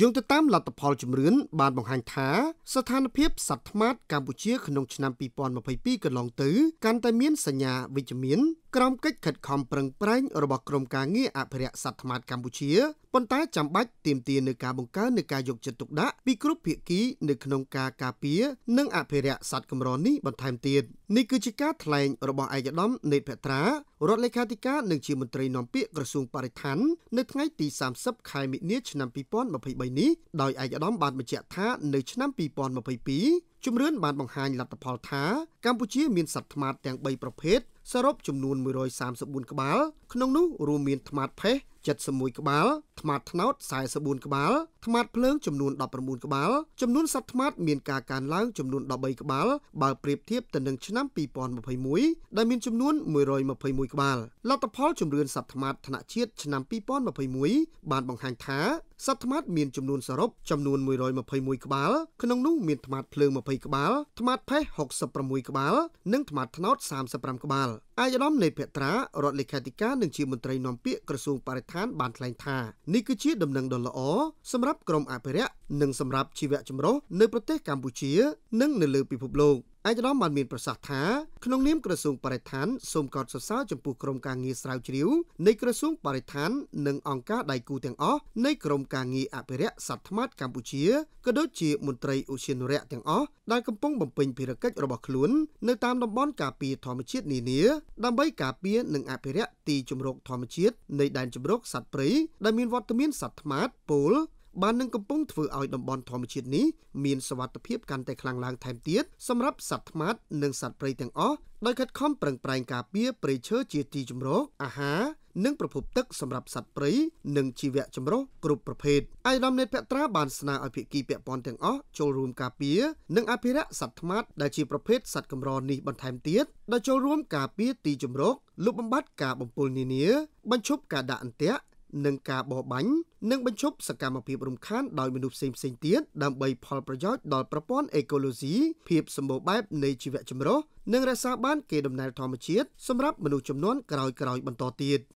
យោងទៅតាមលទ្ធផលជំរឿនបានបង្ហាញថាស្ថានភាពសត្វថ្មាតកម្ពុជាក្នុងឆ្នាំ2022កន្លងទៅកាន់តែមានសញ្ញាវិជ្ជមានក្រោមកិច្ចខិតខំប្រឹងប្រែងរបស់ក្រមការងារអភិរក្សសត្វថ្មាតកម្ពុជាប៉ុន្តែចាំបាច់ទាមទារនឹងការបង្កើននៃការយកចិត្តទុកដាក់ពីគ្រប់ភាគីនៅក្នុងការការពារនិងអភិរក្សសត្វកម្រនេះបន្ថែមទៀតនេះគឺជាការថ្លែងរបស់ឯកឧត្តមនេតភត្រារដ្ឋលេខាធិការនិងជាមន្ត្រីនាំពាក្យក្រសួងបរិស្ថាន នៅថ្ងៃទី30ខែមិនិនាឆ្នាំ2023នេះដោយឯកឧត្តមបានបញ្ជាក់ថានៅឆ្នាំ2022ជំរឿនបានបង្ហាញលទ្ធផលថាកម្ពុជាមានសត្វថ្មាតទាំង3ប្រភេទសរុបចំនួន134ក្បាលក្នុងនោះរួមមានថ្មាតផេះ71ក្បាលថ្មាតថ្នោត44ក្បាលថ្មាតភ្លើងចំនួន19ក្បាលចំនួនសត្វថ្មាតមានការកើនឡើងចំនួន13ក្បាលបើប្រៀបធៀបទៅនឹងឆ្នាំ2021ដែលមានចំនួន121ក្បាលលទ្ធផលជំរឿនសត្វថ្មាតថ្នាក់ជាតិឆ្នាំ2021បានបង្ហាញថាសត្វថ្មាតមានចំនួនសរុបចំនួន121ក្បាលក្នុងនោះមានថ្មាតភ្លើង20ក្បាលថ្មាតផេះ66ក្បាលក្បាលនិងថ្មថ្នោត35ក្បាលអាយដាមនៃភត្រារដ្ឋលេខាធិការនិងជាមន្ត្រីនាំពាក្យក្រសួងបរិស្ថានបានថ្លែងថានេះគឺជាដំណឹងដ៏ល្អសម្រាប់ក្រមអភិរក្សនិងសម្រាប់ជីវៈចម្រុះនៅប្រទេសកម្ពុជា និង នៅលើពិភពលោកឯកឧត្តមបានមានប្រសាសន៍ថាក្នុងនាមក្រសួងបរិស្ថានសូមកោតសរសើរចំពោះក្រុមការងារស្រាវជ្រាវនៃក្រសួងបរិស្ថាន និងអង្គការដៃគូទាំងអស់នៃក្រមការងារអភិរក្សសត្វថ្មាតកម្ពុជាក៏ដូចជាមន្ត្រីឧស្សាហកម្មទាំងអស់ដែលកំពុងបំពេញភារកិច្ចរបស់ខ្លួន នៅតាមតំបន់ការពារធម្មជាតិនានាដើម្បីការពារនិងអភិរក្សទីជម្រក ធម្មជាតិនៃដែនជម្រកសត្វព្រៃដែលមានវត្តមានសត្វថ្មាតពលបាននឹងកំពុងធ្វើឲ្យតំបន់ធម្មជាតិនេះមានសវត្ថភាពកាន់តែខ្លាំងឡើងថែមទៀតសម្រាប់សត្វថ្មាតនិងសត្វព្រៃទាំងអស់ដោយខិតខំប្រឹងប្រែងការពារព្រៃឈើជាទីជម្រក អាហារនិងប្រភពទឹកសម្រាប់សត្វព្រៃនិងជីវៈចម្រុះគ្រប់ប្រភេទអាយដាមនេតភត្រាបានស្នើឲ្យភាគីពាក់ព័ន្ធទាំងអស់ចូលរួម ការពារនិងអភិរក្សសត្វថ្មាតដែលជាប្រភេទសត្វកម្រនេះបន្ថែមទៀតដោយចូលរួមការពារទីជម្រកលុបបំបាត់ការបំពុលនានាបញ្ឈប់ការដាក់អន្ទាក់និងការបរបាញ់និងបញ្ឈប់សកម្មភាពរំខានដោយមនុស្សផ្សេងផ្សេងទៀតដើម្បីផលប្រយោជន៍ដល់ប្រព័ន្ធអេកូឡូស៊ីភាពសម្បូរបែបនៃជីវៈចម្រុះនិងរក្សាបានគេដំណើរធម្មជាតិសម្រាប់មនុស្សចំនួនក្រោយៗបន្តទៀត